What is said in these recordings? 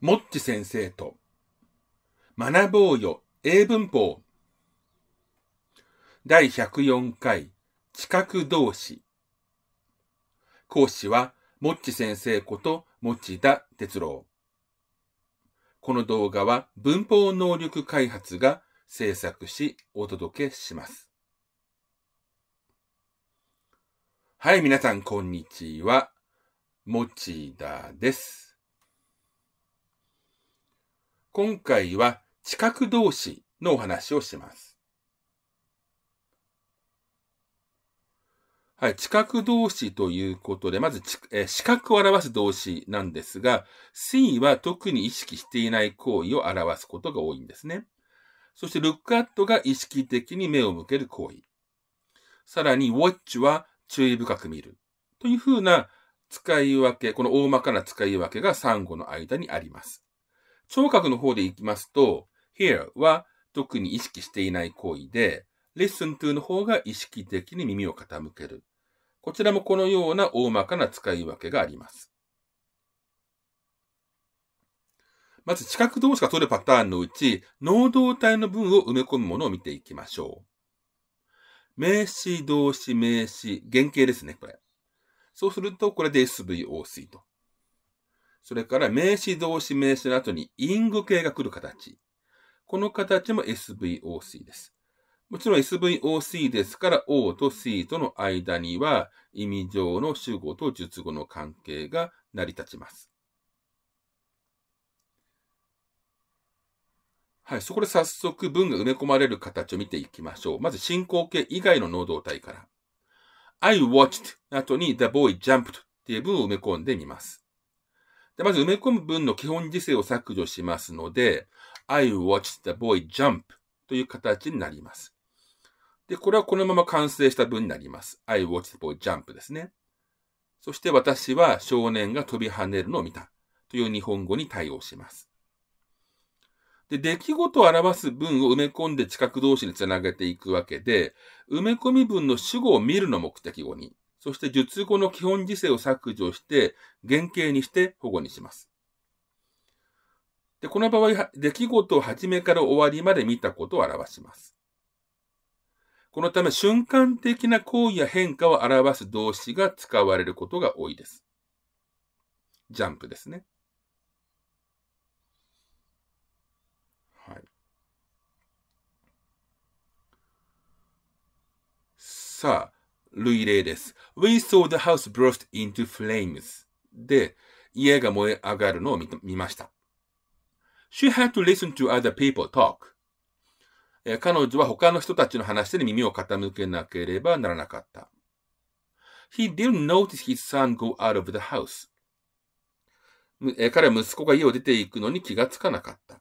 もっち先生と、学ぼうよ、英文法。第104回、知覚同士。講師は、もっち先生こと、持田哲郎。この動画は、文法能力開発が制作し、お届けします。はい、皆さん、こんにちは。持田です。今回は知覚同士のお話をします。はい、知覚動詞ということで、まず、えー、視覚を表す動詞なんですが、C は特に意識していない行為を表すことが多いんですね。そして、look ッ t が意識的に目を向ける行為。さらに、watch は注意深く見る。というふうな使い分け、この大まかな使い分けが3語の間にあります。聴覚の方でいきますと、hear は特に意識していない行為で、listen to の方が意識的に耳を傾ける。こちらもこのような大まかな使い分けがあります。まず、知覚同士が取るパターンのうち、能動体の文を埋め込むものを見ていきましょう。名詞、動詞、名詞、原型ですね、これ。そうすると、これで SVOC と。それから名詞動詞名詞の後にイング形が来る形。この形も SVOC です。もちろん SVOC ですから O と C との間には意味上の主語と述語の関係が成り立ちます。はい、そこで早速文が埋め込まれる形を見ていきましょう。まず進行形以外の能動体から。I watched 後に the boy jumped っていう文を埋め込んでみます。で、まず埋め込む文の基本時制を削除しますので、I watched the boy jump という形になります。で、これはこのまま完成した文になります。I watched the boy jump ですね。そして私は少年が飛び跳ねるのを見たという日本語に対応します。で、出来事を表す文を埋め込んで知覚同士につなげていくわけで、埋め込み文の主語を見るの目的語に、そして術後の基本時世を削除して、原型にして保護にします。で、この場合、出来事を始めから終わりまで見たことを表します。このため瞬間的な行為や変化を表す動詞が使われることが多いです。ジャンプですね。はい。さあ、類例です。We saw the house burst into flames で、家が燃え上がるのを見ました。She had to listen to other people talk. 彼女は他の人たちの話に耳を傾けなければならなかった。He didn't notice his son go out of the house. 彼は息子が家を出て行くのに気がつかなかった。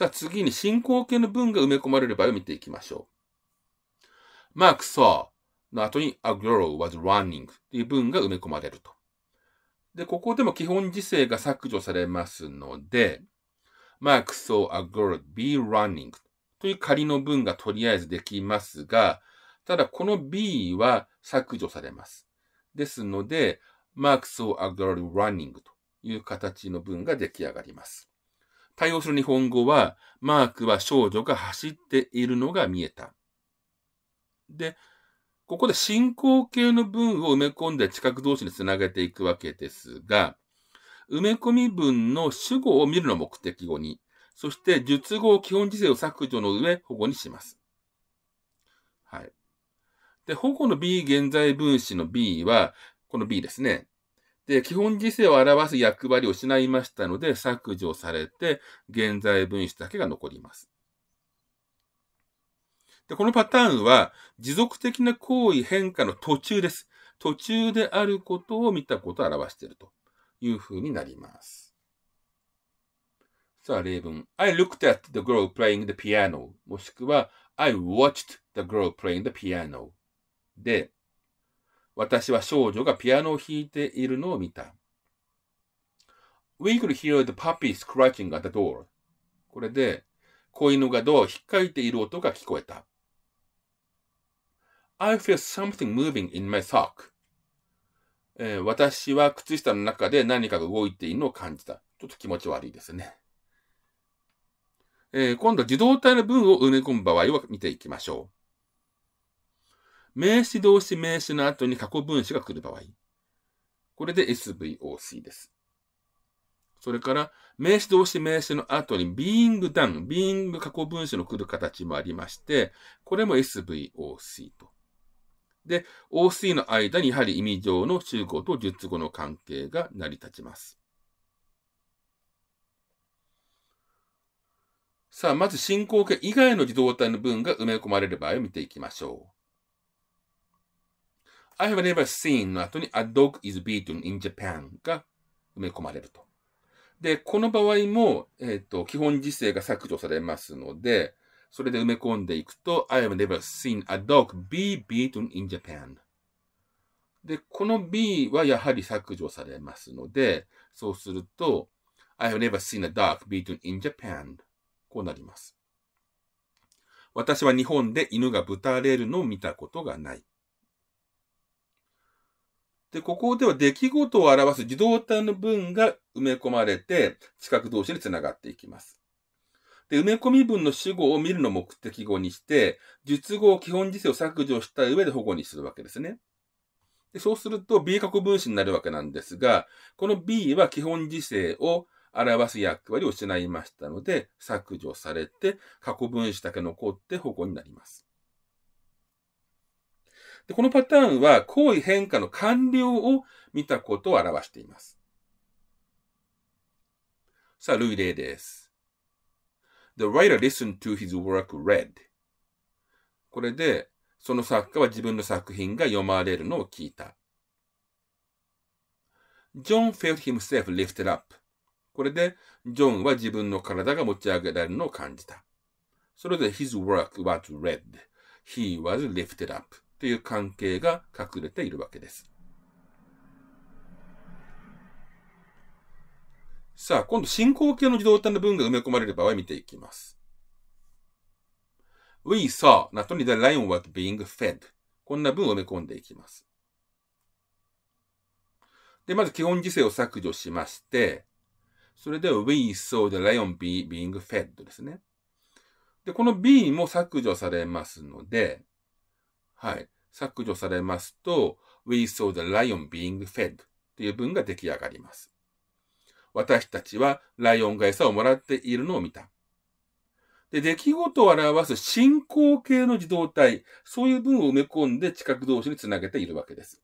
さあ次に進行形の文が埋め込まれる場合を見ていきましょう。マーク saw の後に a girl was running っていう文が埋め込まれると。で、ここでも基本時制が削除されますので、マーク saw a girl be running という仮の文がとりあえずできますが、ただこの B は削除されます。ですので、マーク saw a girl running という形の文が出来上がります。対応する日本語は、マークは少女が走っているのが見えた。で、ここで進行形の文を埋め込んで知覚同士につなげていくわけですが、埋め込み文の主語を見るの目的語に、そして述語を基本時勢を削除の上保護にします。はい。で、保護の B 現在分詞の B は、この B ですね。で、基本犠牲を表す役割を失いましたので、削除されて、現在分子だけが残ります。で、このパターンは、持続的な行為変化の途中です。途中であることを見たことを表しているというふうになります。さあ、例文。I looked at the girl playing the piano もしくは I watched the girl playing the piano で、私は少女がピアノを弾いているのを見た。We could hear the puppy scratching at the door. これで、子犬がドアを引っかいている音が聞こえた。I feel something moving in my sock. えー、私は靴下の中で何かが動いているのを感じた。ちょっと気持ち悪いですね。えー、今度は自動体の文を埋め込む場合を見ていきましょう。名詞動詞名詞の後に過去分詞が来る場合。これで SVOC です。それから、名詞動詞名詞の後に being done、being 過去分詞の来る形もありまして、これも SVOC と。で、OC の間にやはり意味上の集合と術語の関係が成り立ちます。さあ、まず進行形以外の自動体の文が埋め込まれる場合を見ていきましょう。I have never seen の後に a dog is beaten in Japan が埋め込まれると。で、この場合も、えっ、ー、と、基本時制が削除されますので、それで埋め込んでいくと、I have never seen a dog be beaten in Japan。で、この B はやはり削除されますので、そうすると、I have never seen a dog beaten in Japan。こうなります。私は日本で犬がぶたれるのを見たことがない。で、ここでは出来事を表す自動体の文が埋め込まれて、知覚同士につながっていきます。で、埋め込み文の主語を見るの目的語にして、述語を基本辞世を削除した上で保護にするわけですね。でそうすると B 過去分子になるわけなんですが、この B は基本辞世を表す役割を失いましたので、削除されて、過去分詞だけ残って保護になります。でこのパターンは、行為変化の完了を見たことを表しています。さあ、類例です。The writer listened to his work read. これで、その作家は自分の作品が読まれるのを聞いた。John felt himself lifted up. これで、ジョンは自分の体が持ち上げられるのを感じた。それで、his work was read. He was lifted up. という関係が隠れているわけです。さあ、今度進行形の自動体の文が埋め込まれる場合を見ていきます。We saw not only the lion was being fed. こんな文を埋め込んでいきます。で、まず基本時制を削除しまして、それで We saw the lion be being fed ですね。で、この B も削除されますので、はい、削除されますと、We saw the lion being fed という文が出来上がります。私たちはライオンが餌をもらっているのを見た。で、出来事を表す進行形の自動体、そういう文を埋め込んで知覚同士につなげているわけです。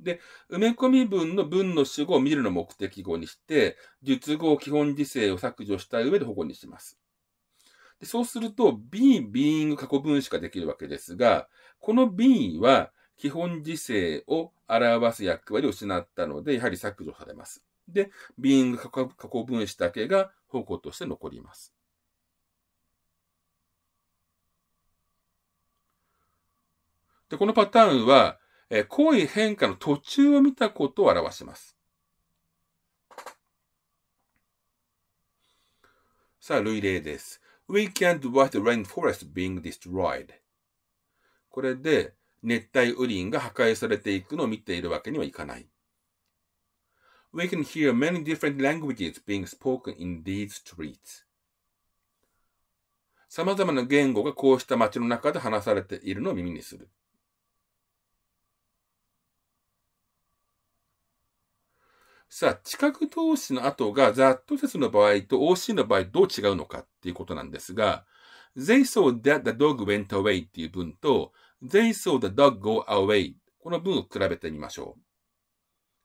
で、埋め込み文の文の主語を見るの目的語にして、述語基本時制を削除した上で保護にします。そうすると be being 過去分詞ができるわけですが、この be は基本時制を表す役割を失ったので、やはり削除されます。で、being 過去分詞だけが方向として残ります。で、このパターンは、え行為変化の途中を見たことを表します。さあ、類例です。w e c a n t was the rainforest being destroyed. これで熱帯雨林が破壊されていくのを見ているわけにはいかない。We can hear many different languages being spoken in these streets. 様々な言語がこうした街の中で話されているのを耳にする。さあ、知覚投資の後が雑踏説の場合と OC の場合どう違うのかっていうことなんですが、They saw that the dog went away っていう文と They saw the dog go away この文を比べてみましょ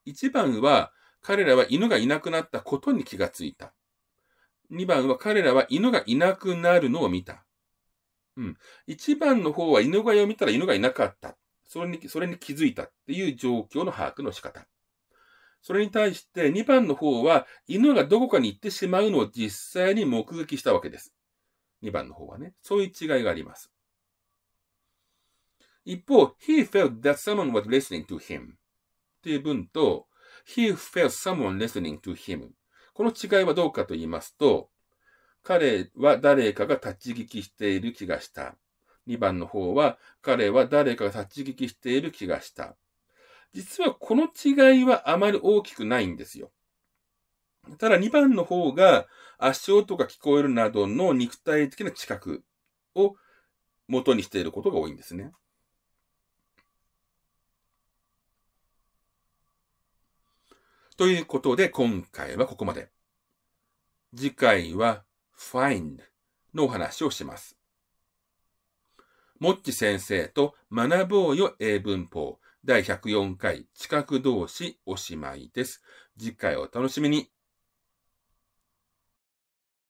う。1番は彼らは犬がいなくなったことに気がついた。2番は彼らは犬がいなくなるのを見た。うん。1番の方は犬小屋を見たら犬がいなかった。それに、それに気づいたっていう状況の把握の仕方。それに対して2番の方は犬がどこかに行ってしまうのを実際に目撃したわけです。2番の方はね。そういう違いがあります。一方、he felt that someone was listening to him っていう文と he felt someone listening to him この違いはどうかと言いますと、彼は誰かが立ち聞きしている気がした。2番の方は彼は誰かが立ち聞きしている気がした。実はこの違いはあまり大きくないんですよ。ただ2番の方が圧音とか聞こえるなどの肉体的な知覚を元にしていることが多いんですね。ということで今回はここまで。次回は find のお話をします。もっち先生と学ぼうよ英文法第104回近く同士おしまいです。次回お楽しみに。